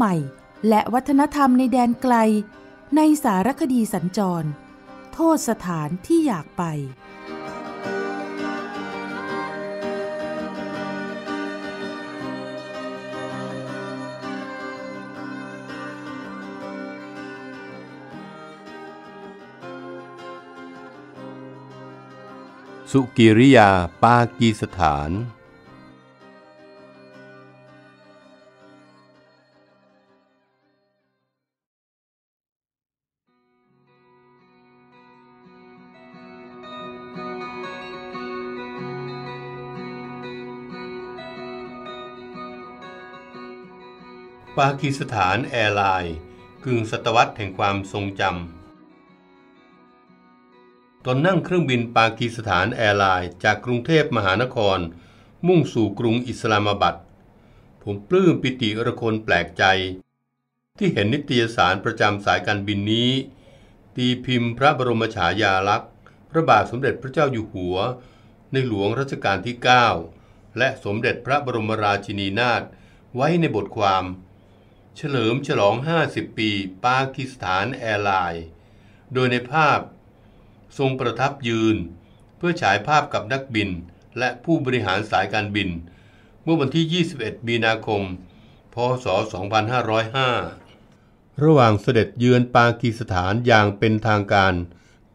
ใหม่และวัฒนธรรมในแดนไกลในสารคดีสัญจร โทษสถานที่อยากไป สุกิริยาปากีสถานปากีสถานแอร์ไลน์กึ่งศตวรรษแห่งความทรงจำตอนนั่งเครื่องบินปากีสถานแอร์ไลน์จากกรุงเทพมหานคร มุ่งสู่กรุงอิสลามบัดผมปลื้มปิติระคนแปลกใจ ที่เห็นนิตยสารประจำสายการบินนี้ ตีพิมพ์ พระบรมฉายาลักษณ์ พระบาทสมเด็จพระเจ้าอยู่หัว ในหลวงรัชกาลที่ 9 และสมเด็จพระบรมราชินีนาถไว้ในบทความเฉลิมฉลอง 50 ปี ปากีสถาน แอร์ไลน์ โดยในภาพ ทรงประทับยืน เพื่อฉายภาพกับนักบินและผู้บริหารสายการบิน เมื่อวันที่ 21มีนาคม พศ2505 ระหว่างเสด็จเยือนปากีสถานอย่างเป็นทางการ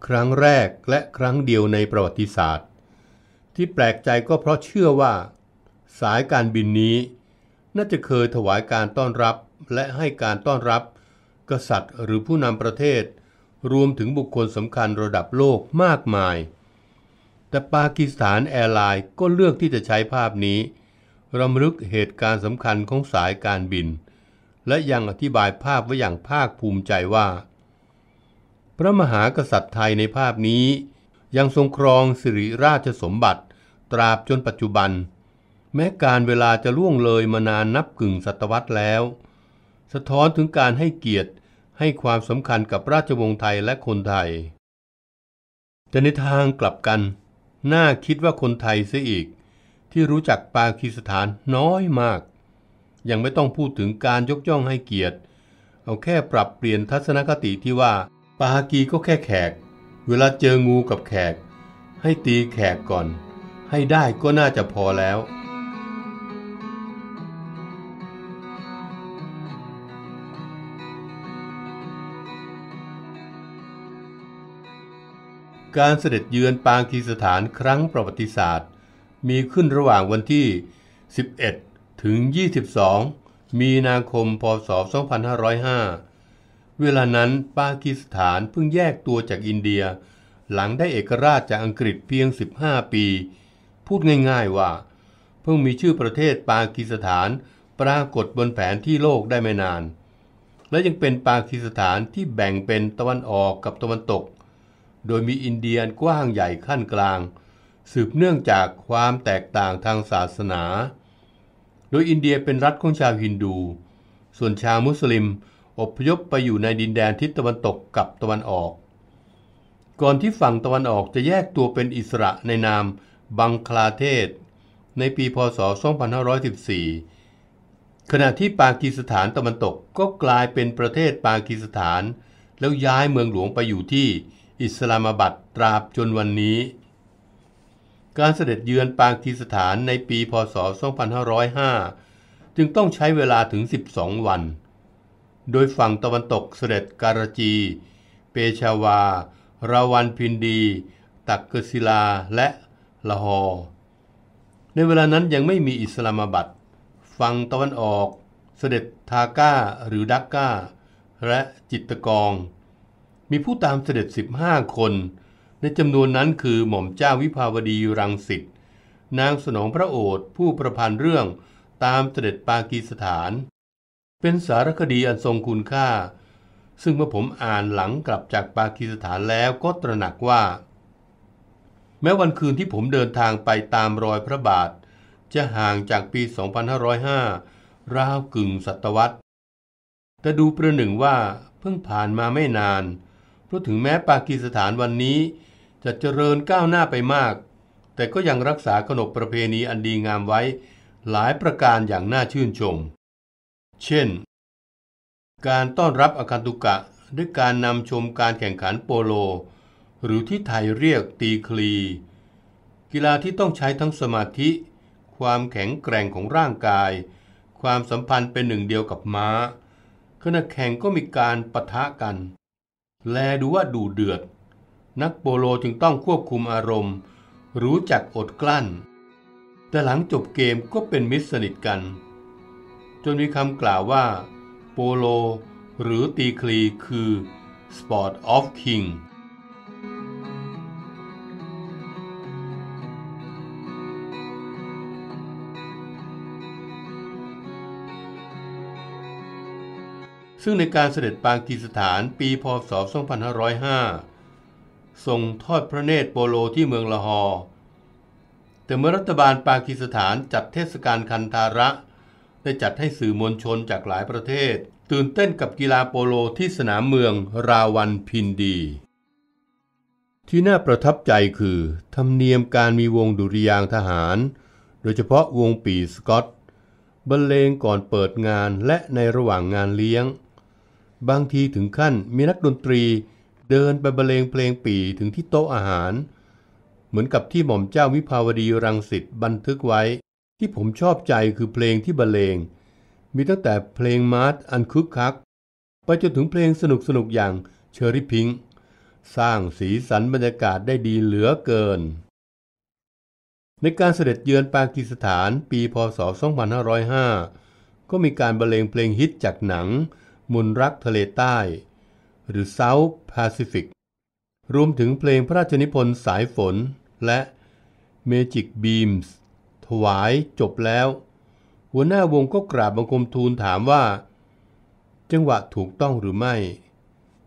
ครั้งแรกและครั้งเดียวในประวัติศาสตร์ ที่แปลกใจก็เพราะเชื่อว่า สายการบินนี้น่าจะเคยถวายการต้อนรับและให้การต้อนรับกษัตริย์หรือผู้นำประเทศรวมถึงบุคคลสำคัญระดับโลกมากมาย แต่ปากีสถานแอร์ไลน์ก็เลือกที่จะใช้ภาพนี้รำลึกเหตุการณ์สำคัญของสายการบิน และยังอธิบายภาพไว้อย่างภาคภูมิใจว่า พระมหากษัตริย์ไทยในภาพนี้ ยังทรงครองสิริราชสมบัติ ตราบจนปัจจุบัน แม้การเวลาจะล่วงเลยมานานนับกึ่งศตวรรษแล้วสะท้อนถึงการให้เกียรติให้ความสำคัญกับราชวงศ์ไทยและคนไทย แต่ในทางกลับกัน น่าคิดว่าคนไทยเสียอีก ที่รู้จักปากีสถานน้อยมาก ยังไม่ต้องพูดถึงการยกย่องให้เกียรติ เอาแค่ปรับเปลี่ยนทัศนคติที่ว่า ปากีก็แค่แขก เวลาเจองูกับแขก ให้ตีแขกก่อน ให้ได้ก็น่าจะพอแล้วการเสด็จเยือนปางกีสถานครั้งประวัติศาสตร์ มีขึ้นระหว่างวันที่ 11 ถึง 22 มีนาคม พศ 2505 เวลานั้นปากีสถานเพิ่งแยกตัวจากอินเดีย หลังได้เอกราชจากอังกฤษเพียง 15 ปี พูดง่ายๆว่า เพิ่งมีชื่อประเทศปากีสถานปรากฏบนแผนที่โลกได้ไม่นาน และยังเป็นปากีสถานที่แบ่งเป็นตะวันออกกับตะวันตกโดยมีอินเดียกว้างใหญ่ขั้นกลาง สืบเนื่องจากความแตกต่างทางศาสนา โดยอินเดียเป็นรัฐของชาวฮินดู ส่วนชาวมุสลิมอพยพไปอยู่ในดินแดนทิศตะวันตกกับตะวันออก ก่อนที่ฝั่งตะวันออกจะแยกตัวเป็นอิสระในนามบังคลาเทศ ในปีพศ 2514 ขณะที่ปากีสถานตะวันตกก็กลายเป็นประเทศปากีสถาน แล้วย้ายเมืองหลวงไปอยู่ที่อิสลามบัตตราบจนวันนี้ การเสด็จเยือนปากีสถานในปีพศ 2505 จึงต้องใช้เวลาถึง 12 วัน โดยฝั่งตะวันตกเสด็จการจี เปชาวาราวันพินดี ตักกศิลาและละหอ ในเวลานั้นยังไม่มีอิสลามบัตฝั่งตะวันออก เสด็จทาก้าหรือดักก้า และจิตตกองมีผู้ตามเสด็จ 15 คน ในจำนวนนั้นคือหม่อมเจ้าวิภาวดีรังสิตนางสนองพระโอษฐผู้ประพันธ์เรื่องตามเสด็จปากีสถาน เป็นสารคดีอันทรงคุณค่า ซึ่งเมื่อผมอ่านหลังกลับจากปากีสถานแล้วก็ตระหนักว่า แม้วันคืนที่ผมเดินทางไปตามรอยพระบาท จะห่างจากปี 2505 ราวกึ่งศตวรรษ แต่ดูประหนึ่งว่าเพิ่งผ่านมาไม่นานราะถึงแม้ปากีสถานวันนี้จะเจริญก้าวหน้าไปมาก แต่ก็ยังรักษาขนบประเพณีอันดีงามไว้หลายประการอย่างน่าชื่นชม เช่น การต้อนรับอาการตุกะด้วยการนำชมการแข่งขันโปโล หรือที่ไทยเรียกตีคลีกีฬาที่ต้องใช้ทั้งสมาธิ ความแข็งแกร่งของร่างกาย ความสัมพันธ์เป็นหนึ่งเดียวกับม้าขณะแข่งก็มีการปะทะกันแลดูว่าดูเดือด นักโปโลจึงต้องควบคุมอารมณ์ รู้จักอดกลั้น แต่หลังจบเกมก็เป็นมิตรสนิทกัน จนมีคำกล่าวว่าโปโลหรือตีคลีคือ Sport of King ซึ่งในการเสด็จปางกีสถานปีพศ 2505ทรงทอดพระเนตรโปโลที่เมืองละหอ แต่เมื่อรัฐบาลปากีสถานจัดเทศกาลคันธาระ ได้จัดให้สื่อมวลชนจากหลายประเทศ ตื่นเต้นกับกีฬาโปโลที่สนามเมืองราวันพินดี ที่น่าประทับใจคือ ธรรมเนียมการมีวงดุริยางทหาร โดยเฉพาะวงปีสกอตบรรเลงก่อนเปิดงานและในระหว่างงานเลี้ยงบางทีถึงขั้นมีนักดนตรีเดินไปบรรเลงเพลงปี่ถึงที่โต๊ะอาหาร เหมือนกับที่หม่อมเจ้าวิภาวดีรังสิตบันทึกไว้ที่ผมชอบใจคือเพลงที่บรรเลง มีตั้งแต่เพลงมาร์ทอันคึกคัก ไปจนถึงเพลงสนุกสนุกอย่างเชอรี่พิงค์สร้างสีสันบรรยากาศได้ดีเหลือเกิน ในการเสด็จเยือนปากีสถานปีพศ 2505 ก็มีการบรรเลงเพลงฮิตจากหนังมนรักทะเลใต้ หรือ South Pacific รวมถึงเพลงพระราชนิพนธ์สายฝน และ Magic Beams ถวายจบแล้ว หัวหน้าวงก็กราบบังคมทูลถามว่า จังหวะถูกต้องหรือไม่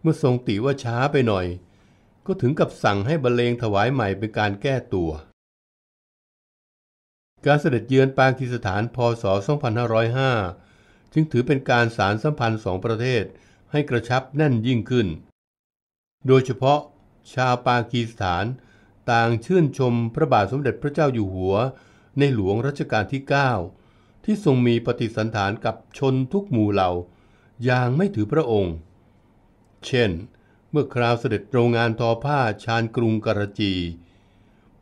เมื่อทรงติว่าช้าไปหน่อย ก็ถึงกับสั่งให้บรรเลงถวายใหม่เป็นการแก้ตัว การเสด็จเยือนปางกีสถานพศ 2505จึงถือเป็นการสารสัมพันธ์สองประเทศให้กระชับแน่นยิ่งขึ้น โดยเฉพาะชาวปากีสถานต่างชื่นชมพระบาทสมเด็จพระเจ้าอยู่หัวในหลวงรัชกาลที่ 9 ที่ทรงมีปฏิสันถานกับชนทุกหมู่เหล่า อย่างไม่ถือพระองค์ เช่น เมื่อคราวเสด็จโรงงานทอผ้าชานกรุงกรจี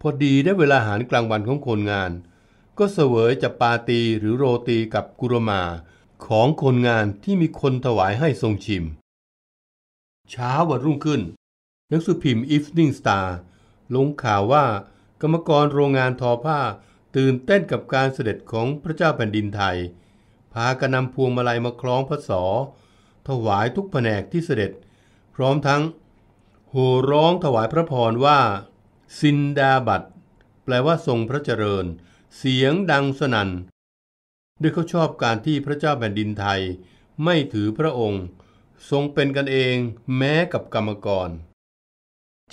พอดีได้เวลาอาหารกลางวันของคนงาน ก็เสวยจับปาตีหรือโรตีกับกุรมาของคนงานที่มีคนถวายให้ทรงชิม เช้าวันรุ่งขึ้น นักสืบพิมพ์ Evening Star ลงข่าวว่ากรรมกรโรงงานทอผ้าตื่นเต้นกับการเสด็จของพระเจ้าแผ่นดินไทย พากระนำพวงมาลัยมาคล้องพระศอถวายทุกแผนกที่เสด็จ พร้อมทั้ง โห่ร้องถวายพระพรว่าสินดาบัตแปลว่าทรงพระเจริญ เสียงดังสนัน่นด้วยเขาชอบการที่พระเจ้าแผ่นดินไทยไม่ถือพระองค์ทรงเป็นกันเองแม้กับกรรมกร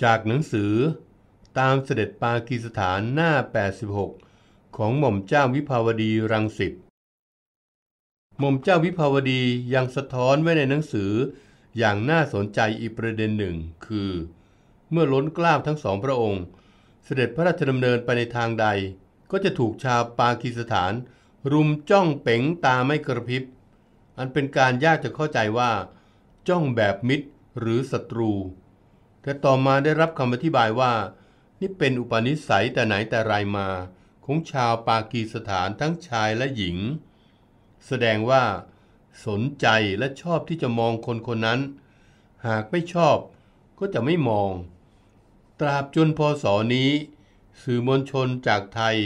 จากหนังสือตามเสด็จปากีสถานหน้า 86 ของหม่อมเจ้าวิภาวดีรังสิตหม่อมเจ้าวิภาวดี ยังสะท้อนไว้ในหนังสืออย่างน่าสนใจอีกประเด็นหนึ่ง คือ เมื่อล้นกล้าวทั้งสองพระองค์ เสด็จพระราชดำเนินไปในทางใดก็จะถูกชาวปากีสถานรุมจ้องเป๋งตาไม่กระพริบ อันเป็นการยากจะเข้าใจว่า จ้องแบบมิตรหรือศัตรู แต่ต่อมาได้รับคำอธิบายว่า นี่เป็นอุปนิสัยแต่ไหนแต่ไรมา ของชาวปากีสถานทั้งชายและหญิง แสดงว่าสนใจและชอบที่จะมองคนคนนั้น หากไม่ชอบก็จะไม่มอง ตราบจนพศนี้ สื่อมวลชนจากไทย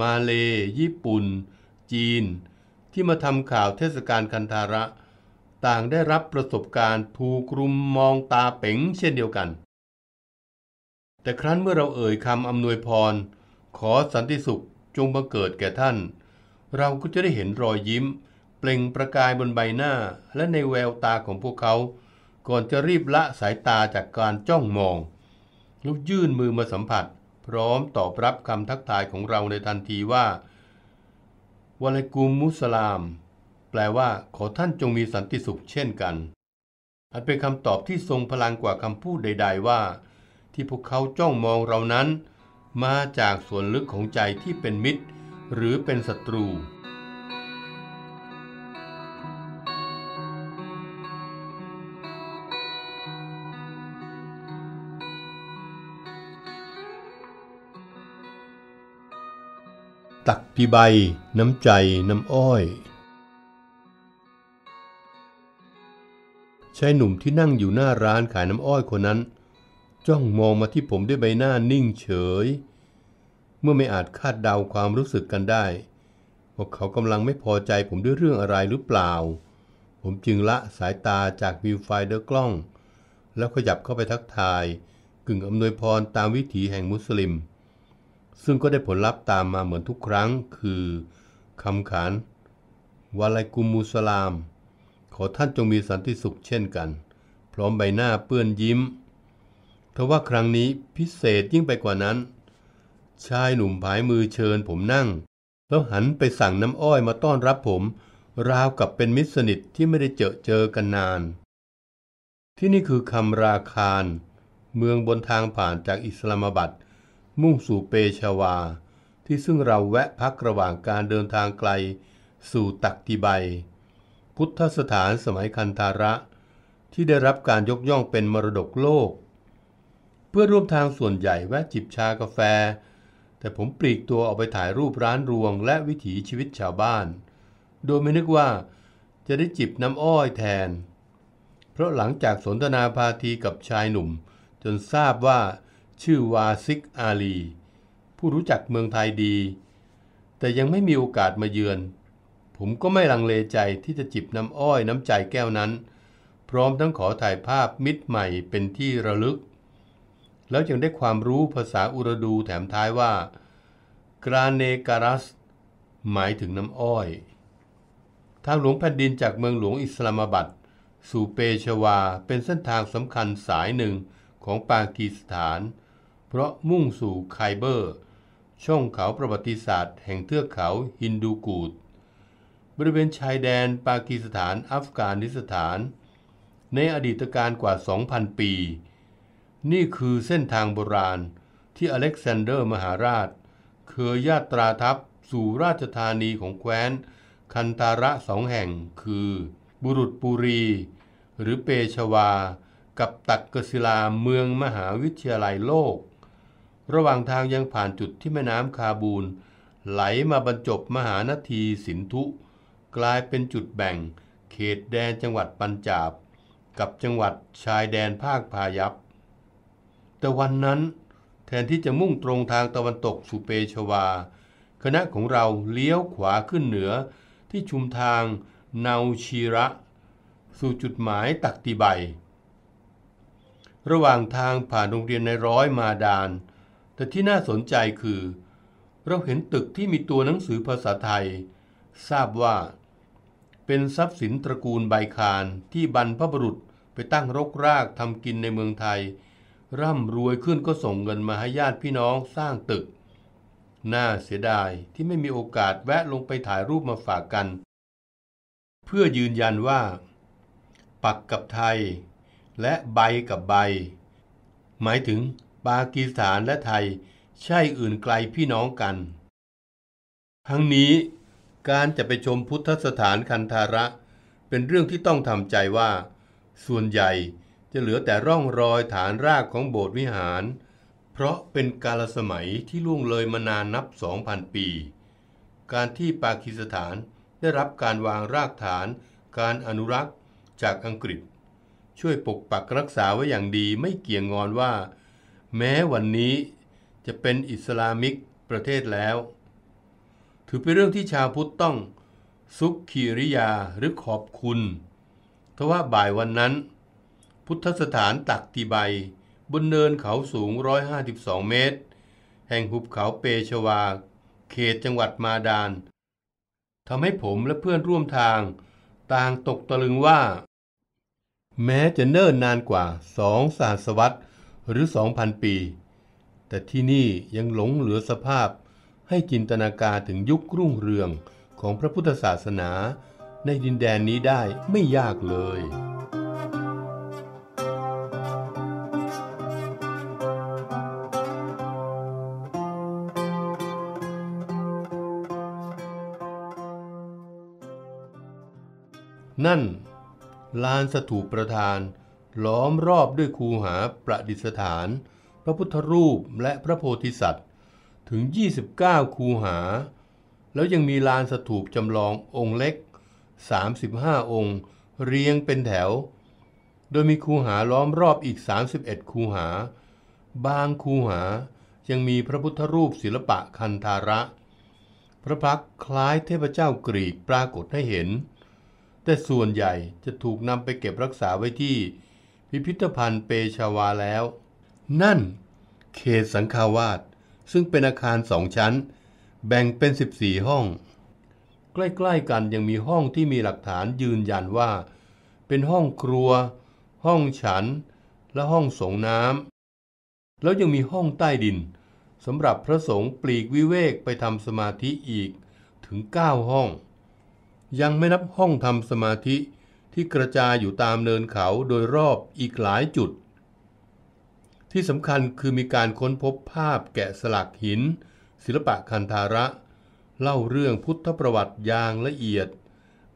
มาเล ญี่ปุ่นจีนที่มาทำข่าวเทศกาลคันธาระ ต่างได้รับประสบการณ์ถูกรุมมองตาเป๋ง เช่นเดียวกัน แต่ครั้นเมื่อเราเอ่ยคำอำนวยพร ขอสันติสุขจงบังเกิดแก่ท่าน เราก็จะได้เห็นรอยยิ้ม เปล่งประกายบนใบหน้าและในแววตาของพวกเขาก่อนจะรีบละสายตาจากการจ้องมองลุกยื่นมือมาสัมผัส พร้อมตอบรับคำทักทายของเราในทันทีว่าวะลัยกุมมุสลาม แปลว่าขอท่านจงมีสันติสุขเช่นกัน อันเป็นคำตอบที่ทรงพลังกว่าคำพูดใดๆว่า ที่พวกเขาจ้องมองเรานั้น มาจากส่วนลึกของใจที่เป็นมิตร หรือเป็นศัตรูตักพีใบ น้ำใจน้ำอ้อยชายหนุ่มที่นั่งอยู่หน้าร้านขายน้ำอ้อยคนนั้น จ้องมองมาที่ผมด้วยใบหน้านิ่งเฉย เมื่อไม่อาจคาดเดาความรู้สึกกันได้ว่าเขากำลังไม่พอใจผมด้วยเรื่องอะไรหรือเปล่า ผมจึงละสายตาจากวิวไฟเดอร์กล้อง แล้วขยับเข้าไปทักทาย กึ่งอำนวยพรตามวิถีแห่งมุสลิมซึ่งก็ได้ผลลัพธ์ตามมาเหมือนทุกครั้งคือคำขานวาลายกุมมุสลาม ขอท่านจงมีสันติสุขเช่นกัน พร้อมใบหน้าเปื้อนยิ้มทว่าครั้งนี้พิเศษยิ่งไปกว่านั้น ชายหนุ่มผายมือเชิญผมนั่ง แล้วหันไปสั่งน้ำอ้อยมาต้อนรับผม ราวกับเป็นมิตรสนิทที่ไม่ได้เจอเจอกันนาน ที่นี่คือคำราคารเมืองบนทางผ่านจากอิสลามบัดมุ่งสู่เปชาวาที่ซึ่งเราแวะพักระหว่างการเดินทางไกล สู่ตักติใบพุทธสถานสมัยคันธาระ ที่ได้รับการยกย่องเป็นมรดกโลก เพื่อร่วมทางส่วนใหญ่แวะจิบชากาแฟ แต่ผมปลีกตัวออกไปถ่ายรูปร้านรวงและวิถีชีวิตชาวบ้าน โดยไม่นึกว่าจะได้จิบน้ำอ้อยแทน เพราะหลังจากสนทนาพาทีกับชายหนุ่มจนทราบว่าชื่อวาซิกอาลี ผู้รู้จักเมืองไทยดี แต่ยังไม่มีโอกาสมาเยือน ผมก็ไม่ลังเลใจที่จะจิบน้ำอ้อยน้ำใจแก้วนั้น พร้อมทั้งขอถ่ายภาพมิตรใหม่เป็นที่ระลึก แล้วจึงได้ความรู้ภาษาอุรดูแถมท้ายว่า กราเนการัส หมายถึงน้ำอ้อย ทางหลวงแผ่นดินจากเมืองหลวงอิสลามบัดสู่เปชวาเป็นเส้นทางสำคัญสายหนึ่งของปากีสถานเพราะมุ่งสู่ไคเบอร์ ช่องเขาประวัติศาสตร์ แห่งเทือกเขาฮินดูกูดบริเวณชายแดนปากีสถานอัฟกานิสถาน ในอดีตการกว่า 2,000 ปี นี่คือเส้นทางโบราณที่อเล็กซานเดอร์มหาราช เคยญาตราทัพสู่ราชธานีของแคว้น คันตาระสองแห่ง คือบุรุษปุรี หรือเปชวา กับตักกศิลาเมืองมหาวิทยาลัยโลกระหว่างทางยังผ่านจุดที่แม่น้ำคาบูลไหลมาบรรจบมหานาทีสินธุกลายเป็นจุดแบ่งเขตแดนจังหวัดปัญจาบ กับจังหวัดชายแดนภาคพายัพแต่วันนั้นแทนที่จะมุ่งตรงทางตะวันตกสุเปชวา คณะของเราเลี้ยวขวาขึ้นเหนือที่ชุมทางเนาชีระ สู่จุดหมายตักติใบระหว่างทางผ่านโรงเรียนในร้อยมาดานแต่ที่น่าสนใจคือ เราเห็นตึกที่มีตัวหนังสือภาษาไทย ทราบว่า เป็นทรัพย์สินตระกูลใบคารที่บรรพบุรุษไปตั้งรกรากทำกินในเมืองไทย ร่ำรวยขึ้นก็ส่งเงินมาให้ญาติพี่น้องสร้างตึก น่าเสียดายที่ไม่มีโอกาสแวะลงไปถ่ายรูปมาฝากกัน เพื่อยืนยันว่า ปักกับไทยและใบกับใบ หมายถึงปากีสถานและไทยใช่อื่นไกลพี่น้องกัน ทั้งนี้การจะไปชมพุทธสถานคันธาระ เป็นเรื่องที่ต้องทำใจว่า ส่วนใหญ่จะเหลือแต่ร่องรอยฐานรากของโบสถ์วิหาร เพราะเป็นกาลสมัยที่ล่วงเลยมานานนับ 2,000 ปี การที่ปากีสถานได้รับการวางรากฐานการอนุรักษ์จากอังกฤษ ช่วยปกปักรักษาไว้อย่างดีไม่เกี่ยงงอนว่าแม้วันนี้จะเป็นอิสลามิกประเทศแล้ว ถือเป็นเรื่องที่ชาวพุทธต้อง สุขคีริยาหรือขอบคุณเทว่าบ่ายวันนั้น พุทธสถานตักตีใบบนเนินเขาสูง 152 เมตร แห่งหุบเขาเปชวาเขตจังหวัดมาดาน ทำให้ผมและเพื่อนร่วมทาง ต่างตกตะลึงว่า แม้จะเนิ่นนานกว่าสองศาสวรรษหรือ 2,000 ปี แต่ที่นี่ยังหลงเหลือสภาพให้จินตนาการถึงยุครุ่งเรืองของพระพุทธศาสนาในดินแดนนี้ได้ไม่ยากเลย นั่นลานสถูปประธานล้อมรอบด้วยคูหาประดิษฐาน พระพุทธรูปและพระโพธิสัตว์ ถึง 29 คูหา แล้วยังมีลานสถูปจำลององค์เล็ก 35 องค์เรียงเป็นแถว โดยมีคูหาล้อมรอบอีก 31 คูหาบางคูหา ยังมีพระพุทธรูปศิลปะคันธาระ พระพักคล้ายเทพเจ้ากรีกปรากฏให้เห็น แต่ส่วนใหญ่จะถูกนำไปเก็บรักษาไว้ที่พิพิธภัณฑ์เปชาวาแล้ว นั่น เขตสังฆาวาสซึ่งเป็นอาคารสองชั้น แบ่งเป็น 14 ห้อง ใกล้ ๆกันยังมีห้องที่มีหลักฐานยืนยันว่า เป็นห้องครัว ห้องฉัน และห้องสงน้ำแล้วยังมีห้องใต้ดินสำหรับพระสงฆ์ปลีกวิเวก ไปทำสมาธิอีกถึง 9 ห้อง ยังไม่นับห้องทำสมาธิที่กระจายอยู่ตามเนินเขาโดยรอบอีกหลายจุด ที่สำคัญคือมีการค้นพบภาพแกะสลักหิน ศิลปะคันธาระ เล่าเรื่องพุทธประวัติอย่างละเอียด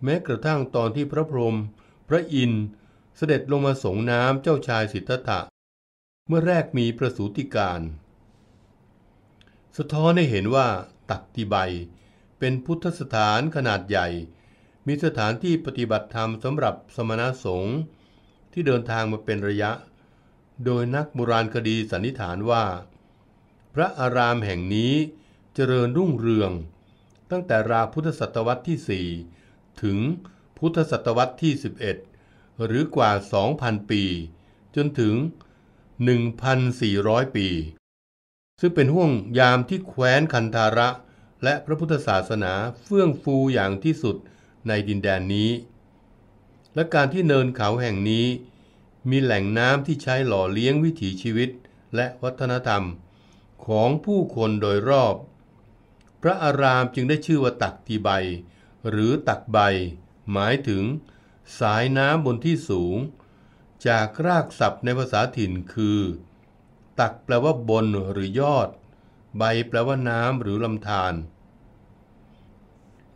แม้กระทั่งตอนที่พระพรหมพระอินทร์ เสด็จลงมาสงน้ำเจ้าชายสิทธัตถะเมื่อแรกมีประสูติการสะท้อนให้เห็นว่าตักติใบเป็นพุทธสถานขนาดใหญ่มีสถานที่ปฏิบัติธรรมสำหรับสมณสงฆ์ที่เดินทางมาเป็นระยะ โดยนักโบราณคดีสันนิษฐานว่า พระอารามแห่งนี้เจริญรุ่งเรือง ตั้งแต่ราพุทธศตวรรษที่ 4 ถึงพุทธศตวรรษที่ 11 หรือกว่า 2,000 ปี จนถึง 1,400 ปี ซึ่งเป็นห่วงยามที่แคว้นคันธาระและพระพุทธศาสนาเฟื่องฟูอย่างที่สุดในดินแดนนี้ และการที่เนินเขาแห่งนี้มีแหล่งน้ำที่ใช้หล่อเลี้ยงวิถีชีวิต และวัฒนธรรม ของผู้คนโดยรอบ พระอารามจึงได้ชื่อว่าตักตีใบ หรือตักใบ หมายถึง สายน้ำบนที่สูง จากรากศัพท์ในภาษาถิ่นคือ ตักแปลว่าบนหรือยอด ใบแปลว่าน้ำหรือลำธาร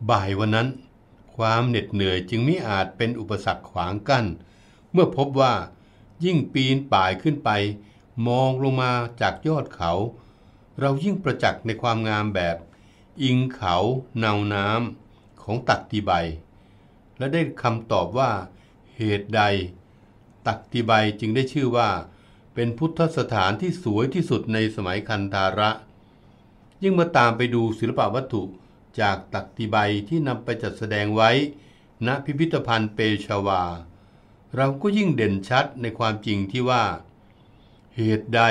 บ่ายวันนั้นความเหน็ดเหนื่อยจึงไม่อาจเป็นอุปสรรคขวางกัน้นเมื่อพบว่ายิ่งปีนป่ายขึ้นไปมองลงมาจากยอดเขา เรายิ่งประจักษ์ในความงามแบบ อิงเขา เนาน้ำของตักติใบและได้คำตอบว่าเหตุใด ตักติใบจึงได้ชื่อว่าเป็นพุทธสถานที่สวยที่สุดในสมัยคันธาระ ยิ่งมาตามไปดูศิลปวัตถุจากตักติใบที่นำไปจัดแสดงไว้ ณพิพิธภัณฑ์เปชาวา เราก็ยิ่งเด่นชัดในความจริงที่ว่า เหตุใด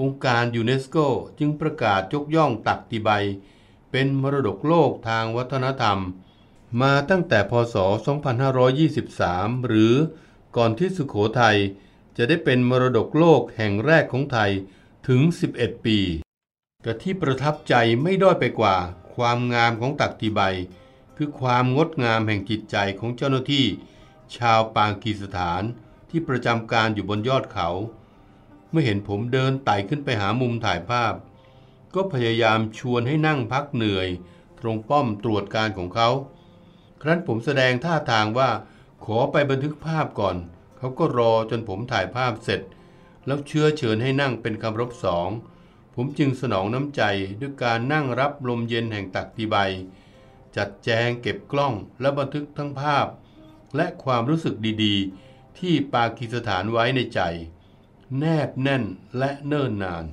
องค์การยูเนสโกจึงประกาศยกย่องตักติใบเป็นมรดกโลกทางวัฒนธรรม มาตั้งแต่พศ 2523 หรือก่อนที่สุขโขทัยจะได้เป็นมรดกโลกแห่งแรกของไทยถึง 11 ปี แต่ที่ประทับใจไม่ด้อยไปกว่าความงามของตักติใบ คือความงดงามแห่งจิตใจของเจ้าหน้าที่ ชาวปางกีสถานที่ประจำการอยู่บนยอดเขา เมื่อเห็นผมเดินไต่ขึ้นไปหามุมถ่ายภาพ ก็พยายามชวนให้นั่งพักเหนื่อย ตรงป้อมตรวจการของเขา ครั้นผมแสดงท่าทางว่าขอไปบันทึกภาพก่อน เขาก็รอจนผมถ่ายภาพเสร็จ แล้วเชื้อเชิญให้นั่งเป็นคำรบสองผมจึงสนองน้ำใจด้วยการนั่งรับลมเย็นแห่งตักตีใบจัดแจงเก็บกล้องและบันทึกทั้งภาพ และความรู้สึกดีๆที่ปากีสถานไว้ในใจ แนบแน่นและเนิ่นนาน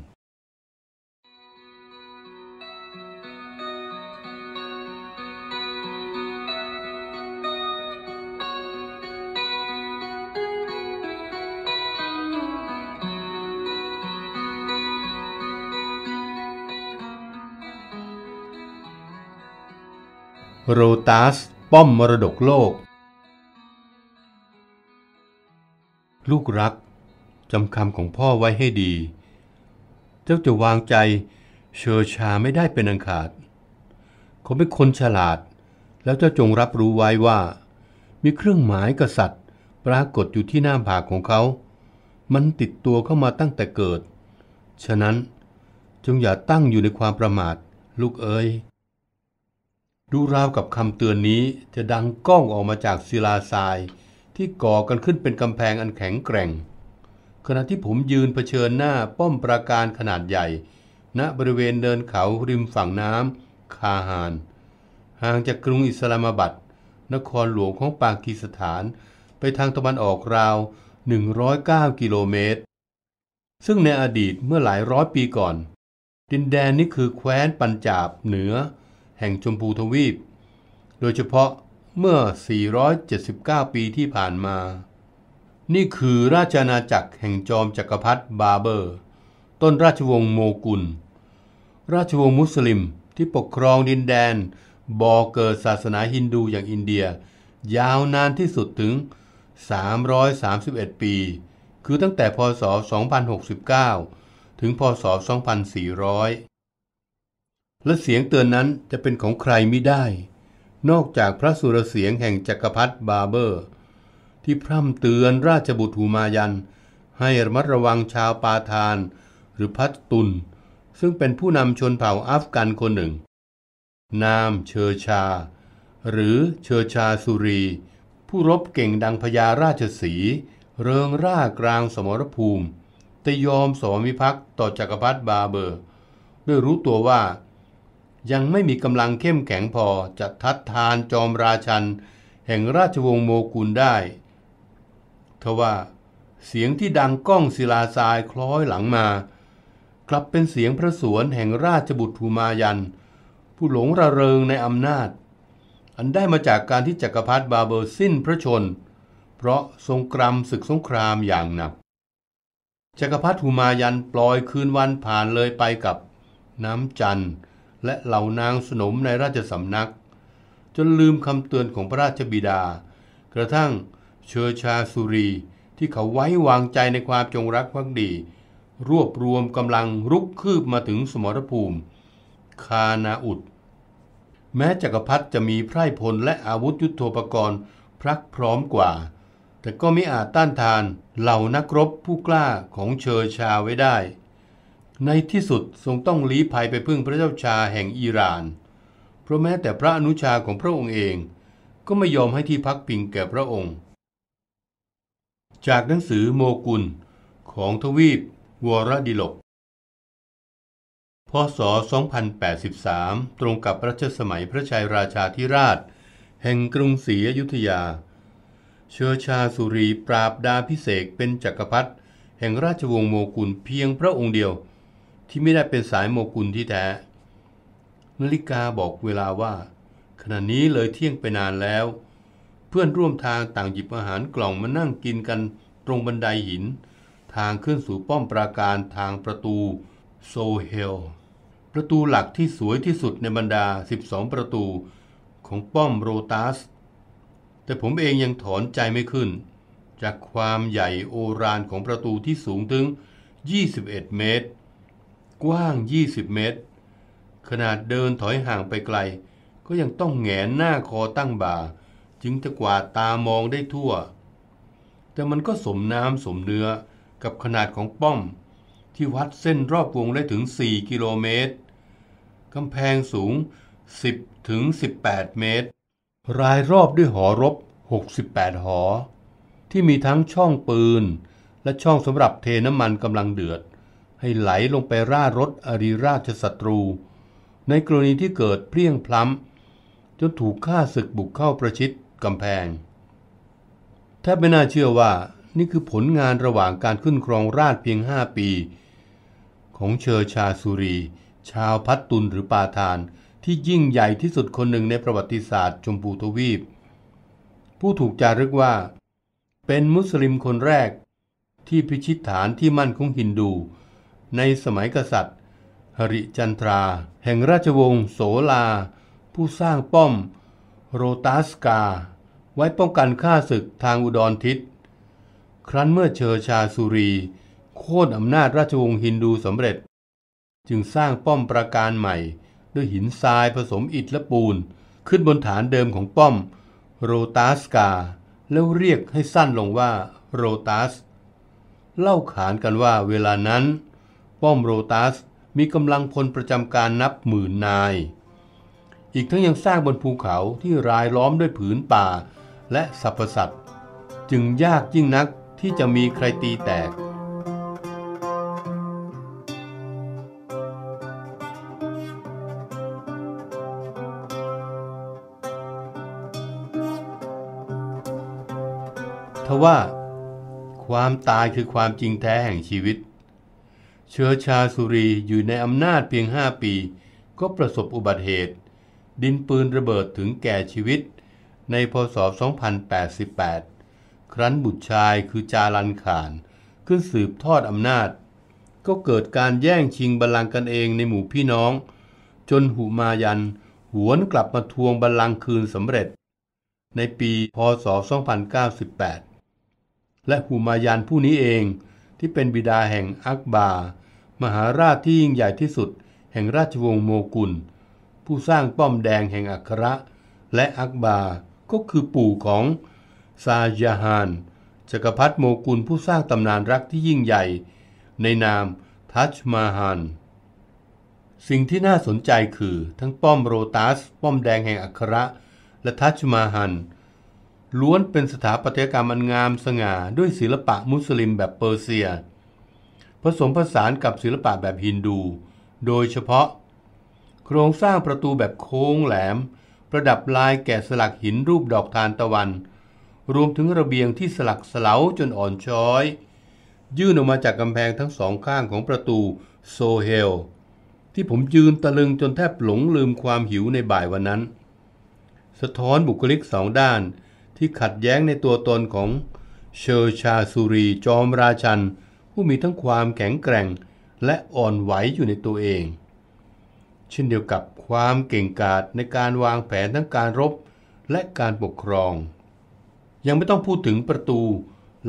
โรตัสป้อม มรดกโลก ลูกรัก จำคำของพ่อไว้ให้ดี เจ้าจะวางใจเชอชาไม่ได้เป็นอังขาด เขาเป็นคนฉลาด แล้วเจ้าจงรับรู้ไว้ว่า มีเครื่องหมายกษัตริย์ ปรากฏอยู่ที่หน้าผากของเขา มันติดตัวเข้ามาตั้งแต่เกิด ฉะนั้นจงอย่าตั้งอยู่ในความประมาท ลูกเอ๋ยดูราวกับคำเตือนนี้จะดังก้องออกมาจากศิลาทราย ที่ก่อกันขึ้นเป็นกำแพงอันแข็งแกร่ง ขณะที่ผมยืนเผชิญหน้าป้อมปราการขนาดใหญ่ ณบริเวณเดินเขา ริมฝั่งน้ำคาหานห่างจากกรุงอิสลามาบัดนครหลวงของปากีสถาน ไปทางตะวันออกราว 109 กิโลเมตร ซึ่งในอดีตเมื่อหลายร้อยปีก่อน ดินแดนนี้คือแคว้นปัญจาบเหนือแห่งชมพูทวีป โดยเฉพาะเมื่อ 479 ปีที่ผ่านมา นี่คือราชอาณาจักรแห่งจอมจักรพรรดิบาเบอร์ ต้นราชวงศ์โมกุล ราชวงศ์มุสลิมที่ปกครองดินแดนบอเกิดศาสนาฮินดูอย่างอินเดีย ยาวนานที่สุดถึง 331 ปี คือตั้งแต่พศ 2069 ถึงพศ 2400และเสียงเตือนนั้นจะเป็นของใครไม่ได้ นอกจากพระสุรเสียงแห่งจักรพรรดิบาเบอร์ ที่พร่ำเตือนราชบุตรหูมายัน ให้ระมัดระวังชาวปาทานหรือพัตตุนซึ่งเป็นผู้นำชนเผ่าอัฟกันคนหนึ่ง นามเชอชา หรือเชอชาสุรี ผู้รบเก่งดังพญาราชสี เริงร่ากลางสมรภูมิ แต่ยอมสวมิพักต่อจักรพรรดิบาเบอร์ด้วยรู้ตัวว่ายังไม่มีกำลังเข้มแข็งพอ จะทัดทานจอมราชัน แห่งราชวงศ์โมกุลได้ ทว่าเสียงที่ดังก้องศิลาทรายคล้อยหลังมา กลับเป็นเสียงพระสวนแห่งราชบุตรภูมายัน ผู้หลงระเริงในอำนาจ อันได้มาจากการที่จักรพรรดิบาเบอร์ สิ้นพระชน เพราะทรงกรมศึกสงครามอย่างหนัก จักรพรรดิภูมายันปล่อยคืนวันผ่านเลยไปกับน้ำจันทร์และเหล่านางสนมในราชสำนัก จนลืมคำเตือนของพระราชบิดา กระทั่งเชอชาสุรีที่เขาไว้วางใจในความจงรักภักดี รวบรวมกำลังรุกคืบมาถึงสมรภูมิ คานาอุดแม้จักรพรรดิจะมีไพร่พลและอาวุธยุโทโธปกรณ์พรักพร้อมกว่า แต่ก็ไม่อาจต้านทานเหล่านักรบผู้กล้าของเชอชาไว้ได้ในที่สุดทรงต้องลี้ภัยไปพึ่งพระเจ้าชาแห่งอิหร่าน เพราะแม้แต่พระอนุชาของพระองค์เอง ก็ไม่ยอมให้ที่พักพิงแก่พระองค์ จากหนังสือโมกุล ของทวีป วรดิลก พศ2083 ตรงกับรัชสมัยพระชายราชาธิราช แห่งกรุงศรีอยุธยา เชื้อชาสุรีปราบดาพิเศษเป็นจักรพรรดิแห่งราชวงศ์โมกุลเพียงพระองค์เดียวที่ไม่ได้เป็นสายโมกุลที่แท้ นาฬิกาบอกเวลาว่า ขณะนี้เลยเที่ยงไปนานแล้ว เพื่อนร่วมทางต่างหยิบอาหารกล่องมานั่งกินกันตรงบันไดหิน ทางขึ้นสู่ป้อมปราการทางประตูโซเฮล ประตูหลักที่สวยที่สุดในบรรดา 12 ประตูของป้อมโรตัสแต่ผมเองยังถอนใจไม่ขึ้น จากความใหญ่โอรานของประตูที่สูงถึง 21 เมตรกว้าง 20 เมตร ขนาดเดินถอยห่างไปไกล ก็ยังต้องแงนหน้าคอตั้งบ่า จึงจะกวาดตามองได้ทั่ว แต่มันก็สมน้ำสมเนื้อกับขนาดของป้อม ที่วัดเส้นรอบวงได้ถึง 4 กิโลเมตร กำแพงสูง 10 ถึง 18 เมตร รายรอบด้วยหอรบ 68 หอ ที่มีทั้งช่องปืน และช่องสำหรับเทน้ำมันกำลังเดือดให้ไหลลงไปร่ารถอริราชศัตรู ในกรณีที่เกิดเพลียงพล้ำจนถูกฆ่าศึกบุกเข้าประชิดกำแพง แทบไม่น่าเชื่อว่านี่คือผลงานระหว่างการขึ้นครองราชเพียง5ปี ของเชอร์ชาสุรี ชาวพัตตุนหรือปาทานที่ยิ่งใหญ่ที่สุดคนหนึ่งในประวัติศาสตร์ชมพูทวีป ผู้ถูกจารึกว่า เป็นมุสลิมคนแรกที่พิชิตฐานที่มั่นของฮินดูในสมัยกษัตริย์ หริจันทรา แห่งราชวงศ์โสลา ผู้สร้างป้อมโรตัสกา ไว้ป้องกันข้าศึกทางอุดรทิศ ครั้นเมื่อเชอชาสุรี โค่นอำนาจราชวงศ์ฮินดูสำเร็จ จึงสร้างป้อมประการใหม่ ด้วยหินทรายผสมอิฐและปูน ขึ้นบนฐานเดิมของป้อมโรตัสกา แล้วเรียกให้สั้นลงว่าโรตัสเล่าขานกันว่าเวลานั้นป้อมโรตัสมีกำลังพลประจำการนับหมื่นนาย อีกทั้งยังสร้างบนภูเขาที่รายล้อมด้วยผืนป่าและสรรพสัตว์จึงยากยิ่งนักที่จะมีใครตีแตก ทว่า ความตายคือความจริงแท้แห่งชีวิตเชื้อชาสุรีอยู่ในอำนาจเพียงห้าปีก็ประสบอุบัติเหตุ ดินปืนระเบิดถึงแก่ชีวิตในพศ2088 ครั้นบุตรชายคือจารันขานขึ้นสืบทอดอำนาจ ก็เกิดการแย่งชิงบัลลังก์กันเองในหมู่พี่น้อง จนหูมายันหวนกลับมาทวงบัลลังก์คืนสำเร็จ ในปีพศ2098 และหูมายันผู้นี้เองที่เป็นบิดาแห่งอักบามหาราชที่ยิ่งใหญ่ที่สุดแห่งราชวงศ์โมกุล ผู้สร้างป้อมแดงแห่งอัคระและอักบาก็คือปู่ของซาญาฮานจักรพรรดิโมกุลผู้สร้างตำนานรักที่ยิ่งใหญ่ในนามทัชมาฮานสิ่งที่น่าสนใจคือ ทั้งป้อมโรตัสป้อมแดงแห่งอัคระและทัชมาฮันล้วนเป็นสถาปัตยกรรมอันงามสง่าด้วยศิลปะมุสลิมแบบเปอร์เซียผสมผสานกับศิลปะแบบฮินดู โดยเฉพาะ โครงสร้างประตูแบบโค้งแหลม ประดับลายแกะสลักหินรูปดอกทานตะวัน รวมถึงระเบียงที่สลักเสลาจนอ่อนช้อย ยื่นออกมาจากกำแพงทั้งสองข้างของประตูโซเฮลที่ผมยืนตะลึงจนแทบหลงลืมความหิวในบ่ายวันนั้น สะท้อนบุคลิกสองด้านที่ขัดแย้งในตัวตนของเชอร์ชาสุรีจอมราชันผู้มีทั้งความแข็งแกร่งและอ่อนไหวอยู่ในตัวเอง เช่นเดียวกับความเก่งกาจในการวางแผนทั้งการรบและการปกครอง ยังไม่ต้องพูดถึงประตู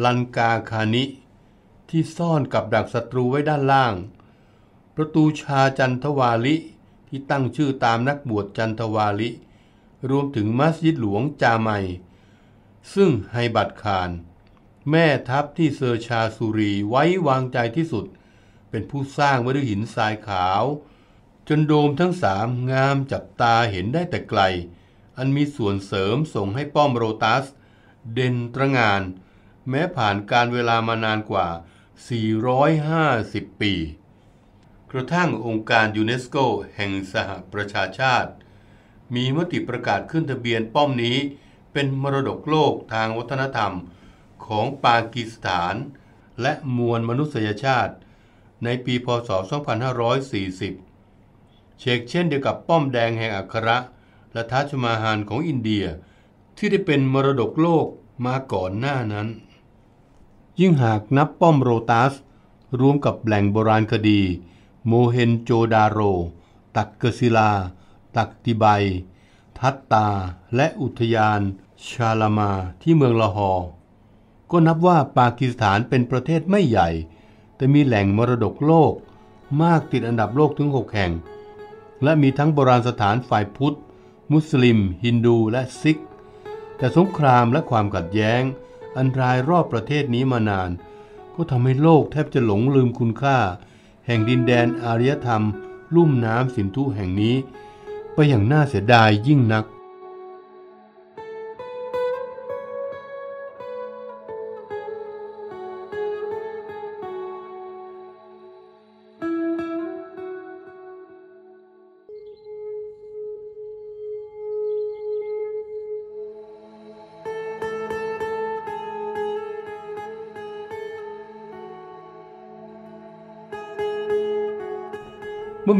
ลันกาคานิ ที่ซ่อนกับดักศัตรูไว้ด้านล่าง ประตูชาจันทวาลิที่ตั้งชื่อตามนักบวชจันทวาลิรวมถึงมัสยิดหลวงจาไมซึ่งไฮบัตคารแม่ทัพที่เซอร์ชาสุรี ไว้วางใจที่สุด เป็นผู้สร้างไว้ด้วยหินทรายขาว จนโดมทั้งสามงามจับตาเห็นได้แต่ไกล อันมีส่วนเสริมส่งให้ป้อมโรตัส เด่นตระงาน แม้ผ่านการเวลามานานกว่า 450 ปี กระทั่งองค์การยูเนสโกแห่งสหประชาชาติ มีมติประกาศขึ้นทะเบียนป้อมนี้ เป็นมรดกโลกทางวัฒนธรรมของปากีสถานและมวลมนุษยชาติ ในปีพศ 2540 เชกเช่นเดียวกับป้อมแดงแห่งอัคระ และทัชมาฮานของอินเดีย ที่ได้เป็นมรดกโลกมาก่อนหน้านั้น ยิ่งหากนับป้อมโรตัสรวมกับแหล่งโบราณคดี โมเฮนโจดาโร ตักกศิลา ตักติไบทัตตาและอุทยาน ชาลามาที่เมืองลาหอก็นับว่าปากีสถานเป็นประเทศไม่ใหญ่ แต่มีแหล่งมรดกโลก มากติดอันดับโลกถึง 6 แห่ง และมีทั้งโบราณสถานฝ่ายพุทธ มุสลิมฮินดูและซิก แต่สงครามและความขัดแย้ง อันรายรอบประเทศนี้มานาน ก็ทำให้โลกแทบจะหลงลืมคุณค่า แห่งดินแดนอารยธรรม ลุ่มน้ำสินธุแห่งนี้ ไปอย่างน่าเสียดายยิ่งนัก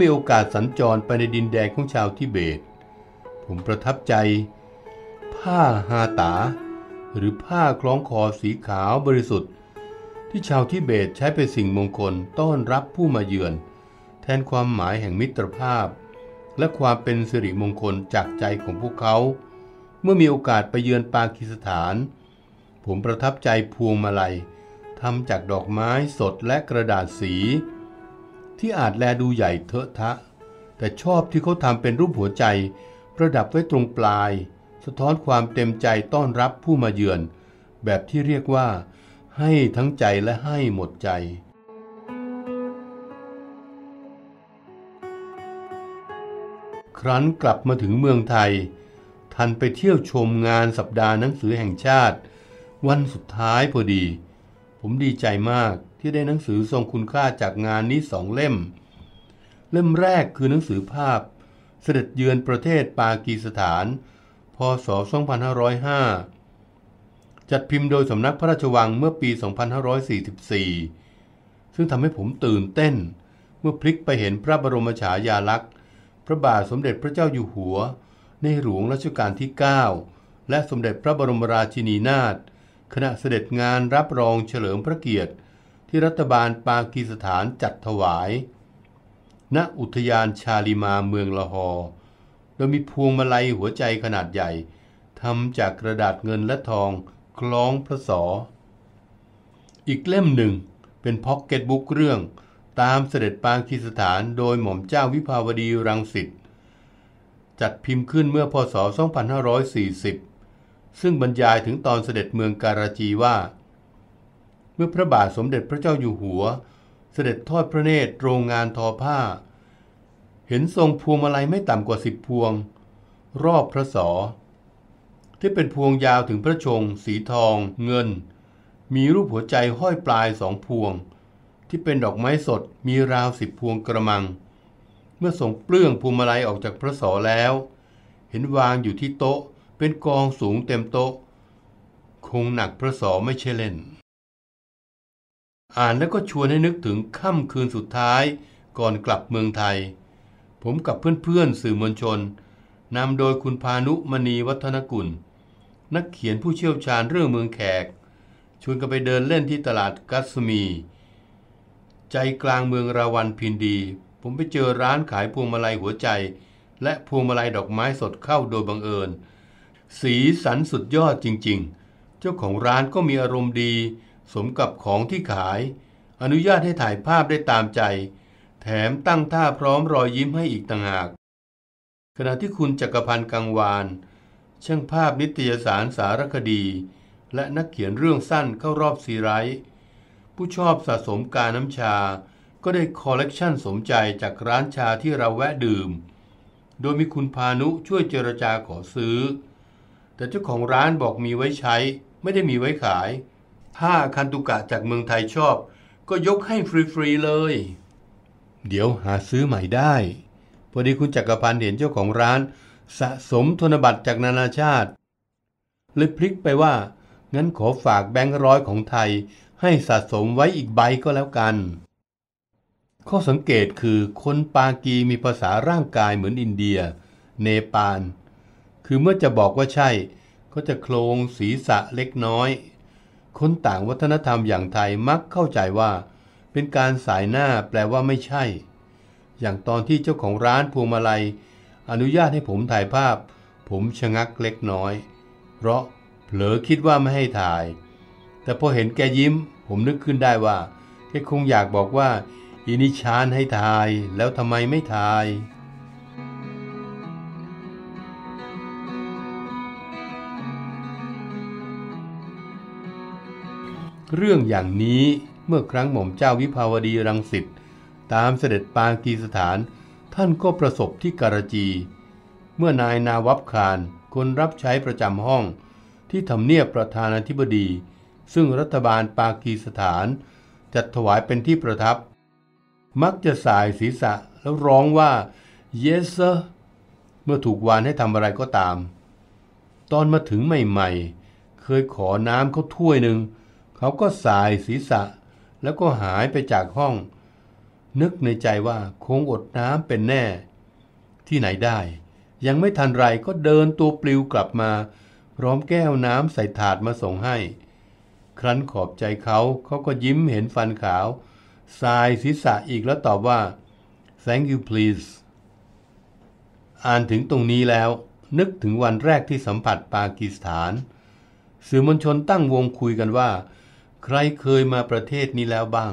มีโอกาสสัญจรไปในดินแดนของชาวทิเบต ผมประทับใจ ผ้าฮาตา หรือผ้าคล้องคอสีขาวบริสุทธิ์ ที่ชาวทิเบตใช้เป็นสิ่งมงคลต้อนรับผู้มาเยือน แทนความหมายแห่งมิตรภาพ และความเป็นสิริมงคลจากใจของพวกเขา เมื่อมีโอกาสไปเยือนปากีสถาน ผมประทับใจพวงมาลัยทำจากดอกไม้สดและกระดาษสีที่อาจแลดูใหญ่เทอะทะ แต่ชอบที่เขาทำเป็นรูปหัวใจประดับไว้ตรงปลาย สะท้อนความเต็มใจต้อนรับผู้มาเยือน แบบที่เรียกว่า ให้ทั้งใจและให้หมดใจ ครั้นกลับมาถึงเมืองไทย ทันไปเที่ยวชมงานสัปดาห์หนังสือแห่งชาติ วันสุดท้ายพอดี ผมดีใจมากที่ได้หนังสือทรงคุณค่าจากงานนี้สองเล่ม เล่มแรกคือหนังสือภาพ เสด็จเยือนประเทศปากีสถาน พศ 2505จัดพิมพ์โดยสำนักพระราชวังเมื่อปี 2544 ซึ่งทำให้ผมตื่นเต้น เมื่อพลิกไปเห็นพระบรมฉายาลักษณ์ พระบาทสมเด็จพระเจ้าอยู่หัว ในหลวงรัชกาลที่ 9 และสมเด็จพระบรมราชินีนาถขณะเสด็จงานรับรองเฉลิมพระเกียรติที่รัฐบาลปากีสถานจัดถวายณอุทยานชาลีมาเมืองละหอโดยมีพวงมาลัยหัวใจขนาดใหญ่ทำจากกระดาษเงินและทองคล้องพระสออีกเล่มหนึ่งเป็นพ็อกเก็ตบุ๊กเรื่องตามเสด็จปางคีสถานโดยหม่อมเจ้าวิภาวดีรังสิตจัดพิมพ์ขึ้นเมื่อพศ 2540 ซึ่งบรรยายถึงตอนเสด็จเมืองการาจีว่าเมื่อพระบาทสมเด็จพระเจ้าอยู่หัว เสด็จทอดพระเนตรโรงงานทอผ้า เห็นทรงพวงมาลัยไม่ต่ำกว่าสิบพวงรอบพระสอ ที่เป็นพวงยาวถึงพระชง สีทอง เงิน มีรูปหัวใจห้อยปลายสองพวง ที่เป็นดอกไม้สดมีราวสิบพวงกระมัง เมื่อทรงเปลื้องพวงมาลัยออกจากพระสอแล้ว เห็นวางอยู่ที่โต๊ะเป็นกองสูงเต็มโต๊ะ คงหนักพระสอไม่ใช่เล่นอ่านแล้วก็ชวนให้นึกถึงค่ำคืนสุดท้ายก่อนกลับเมืองไทย ผมกับเพื่อนๆ สื่อมวลชนนำโดยคุณพานุมณีวัฒนกุลนักเขียนผู้เชี่ยวชาญเรื่องเมืองแขก ชวนกันไปเดินเล่นที่ตลาดกัสมี ใจกลางเมืองราวันพินดี ผมไปเจอร้านขายพวงมาลัยหัวใจ และพวงมาลัยดอกไม้สดเข้าโดยบังเอิญ สีสันสุดยอดจริงๆ เจ้าของร้านก็มีอารมณ์ดีสมกับของที่ขาย อนุญาตให้ถ่ายภาพได้ตามใจ แถมตั้งท่าพร้อมรอยยิ้มให้อีกต่างหาก ขณะที่คุณจักรพันธ์กังวานช่างภาพนิตยสารสารคดี และนักเขียนเรื่องสั้นเข้ารอบซีไรท์ผู้ชอบสะสมการน้ำชาก็ได้คอลเลกชันสมใจจากร้านชาที่เราแวะดื่ม โดยมีคุณพานุช่วยเจรจาขอซื้อ แต่เจ้าของร้านบอกมีไว้ใช้ไม่ได้มีไว้ขายถ้าคันตุกะจากเมืองไทยชอบก็ยกให้ฟรีๆเลย เดี๋ยวหาซื้อใหม่ได้ พอดีคุณจักรพันธ์เห็นเจ้าของร้านสะสมธนบัตรจากนานาชาติ เลยพลิกไปว่า งั้นขอฝากแบงค์ร้อยของไทยให้สะสมไว้อีกใบก็แล้วกัน ข้อสังเกตคือคนปากีมีภาษาร่างกายเหมือนอินเดีย เนปาลคือเมื่อจะบอกว่าใช่ ก็จะโคลงศีรษะเล็กน้อยคนต่างวัฒนธรรมอย่างไทยมักเข้าใจว่าเป็นการสายหน้าแปลว่าไม่ใช่ อย่างตอนที่เจ้าของร้านพวงมาลัยอนุญาตให้ผมถ่ายภาพ ผมชะงักเล็กน้อย เพราะเผลอคิดว่าไม่ให้ถ่าย แต่พอเห็นแกยิ้มผมนึกขึ้นได้ว่าแกคงอยากบอกว่าอินิชานให้ถ่ายแล้วทำไมไม่ถ่ายเรื่องอย่างนี้เมื่อครั้งหม่อมเจ้าวิภาวดีรังสิตตามเสด็จปากีสถานท่านก็ประสบที่การจี เมื่อนายนาวับคานคนรับใช้ประจำห้อง ที่ทำเนียบประธานาธิบดี ซึ่งรัฐบาลปากีสถาน จัดถวายเป็นที่ประทับมักจะสายศีรษะแล้วร้องว่า yes sir เมื่อถูกวานให้ทำอะไรก็ตาม ตอนมาถึงใหม่ๆเคยขอน้ำเขาถ้วยหนึ่งเขาก็สายศีรษะ แล้วก็หายไปจากห้อง นึกในใจว่า คงอดน้ำเป็นแน่ที่ไหนได้ ยังไม่ทันไรก็เดินตัวปลิวกลับมาพร้อมแก้วน้ำใส่ถาดมาส่งให้ ครั้นขอบใจเขาเขาก็ยิ้มเห็นฟันขาว สายศีรษะอีกแล้วตอบว่า thank you please อ่านถึงตรงนี้แล้ว นึกถึงวันแรกที่สัมผัสปากีสถาน สื่อมวลชนตั้งวงคุยกันว่าใครเคยมาประเทศนี้แล้วบ้าง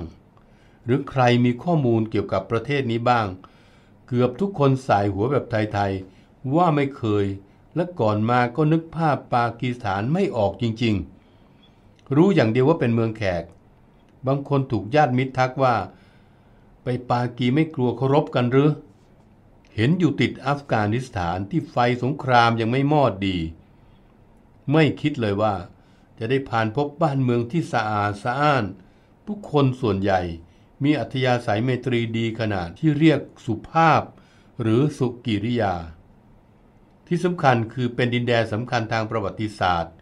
หรือใครมีข้อมูลเกี่ยวกับประเทศนี้บ้าง เกือบทุกคนสายหัวแบบไทยๆ ว่าไม่เคย และก่อนมาก็นึกภาพปากีสถานไม่ออกจริงๆ รู้อย่างเดียวว่าเป็นเมืองแขก บางคนถูกญาติมิตรทักว่า ไปปากีไม่กลัวเคารพกันหรือเห็นอยู่ติดอัฟกานิสถานที่ไฟสงครามยังไม่มอดดี ไม่คิดเลยว่าจะได้ผ่านพบบ้านเมืองที่สะอาดสะอ้าน ผู้คนส่วนใหญ่มีอัธยาศัยเมตรีดีขนาด ที่เรียกสุภาพหรือสุกิริยา ที่สำคัญคือเป็นดินแดนสำคัญทางประวัติศาสตร์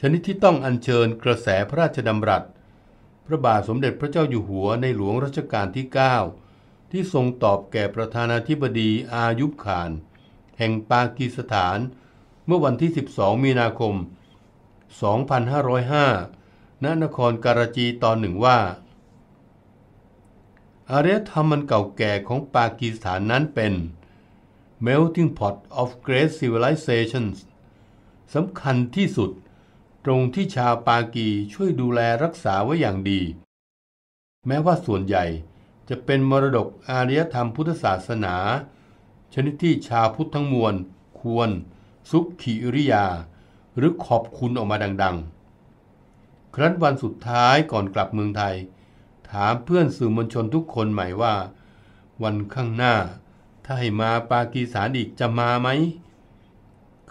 ชนิดที่ต้องอัญเชิญกระแสพระราชดำรัส พระบาทสมเด็จพระเจ้าอยู่หัวในหลวงรัชกาลที่ 9 ที่ทรงตอบแก่ประธานาธิบดีอายุบขาน แห่งปากีสถาน เมื่อวันที่ 12 มีนาคม2505ณนครการาจีตอนหนึ่งว่า อารยธรรมมันเก่าแก่ของปากีสถานนั้นเป็น melting pot of great civilizations สำคัญที่สุด ตรงที่ชาวปากีช่วยดูแลรักษาไว้อย่างดี แม้ว่าส่วนใหญ่จะเป็นมรดกอารยธรรมพุทธศาสนา ชนิดที่ชาวพุทธทั้งมวล ควร สุขขิริยาหรือขอบคุณออกมาดัง ๆ ครั้นวันสุดท้ายก่อนกลับเมืองไทย ถามเพื่อนสื่อมวลชนทุกคนใหม่ว่า วันข้างหน้า ถ้าให้มาปากีสถานอีกจะมาไหม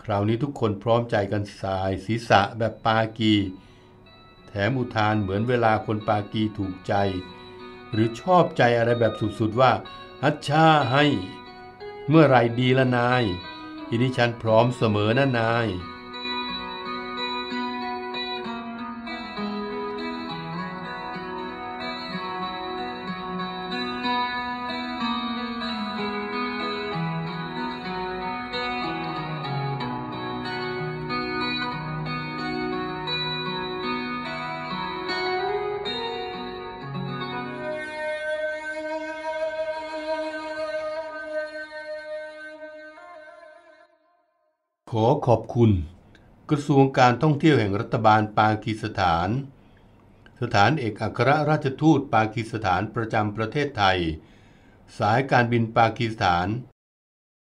คราวนี้ทุกคนพร้อมใจกันสายศีรษะแบบปากี แถมอุทานเหมือนเวลาคนปากีถูกใจ หรือชอบใจอะไรแบบสุดๆว่าอัชชาให้ เมื่อไรดีละนาย อินิชันพร้อมเสมอนะนายขอขอบคุณ กระทรวงการท่องเที่ยวแห่งรัฐบาลปากีสถาน สถานเอกอัครราชทูตปากีสถานประจำประเทศไทย สายการบินปากีสถาน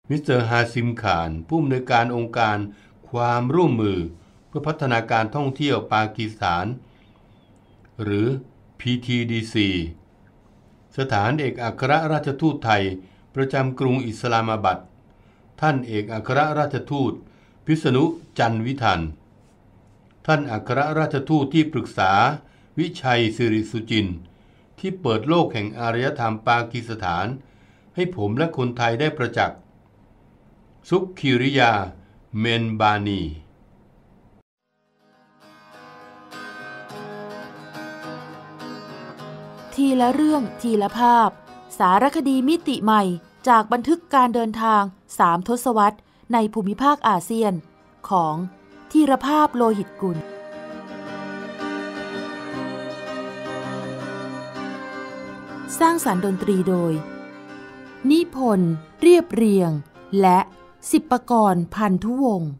มิสเตอร์ฮาซิมขานผู้อำนวยการองค์การความร่วมมือเพื่อพัฒนาการท่องเที่ยวปากีสถานหรือ PTDC สถานเอกอัครราชทูตไทย ประจำกรุงอิสลามาบัด ท่านเอกอัครราชทูตพิษณุจันวิทันท่านอัครราชทูตที่ปรึกษาวิชัยสิริสุจิน ที่เปิดโลกแห่งอารยธรรมปากีสถาน ให้ผมและคนไทยได้ประจักษ์สุขคิริยาเมนบานีทีละเรื่องทีละภาพ สารคดีมิติใหม่จากบันทึกการเดินทางสามทศวรรษในภูมิภาคอาเซียนของทีรภาพโลหิตกุลสร้างสารรค์ดนตรีโดย นิพนธ์เรียบเรียงและสิบประกรพันธุวงศ์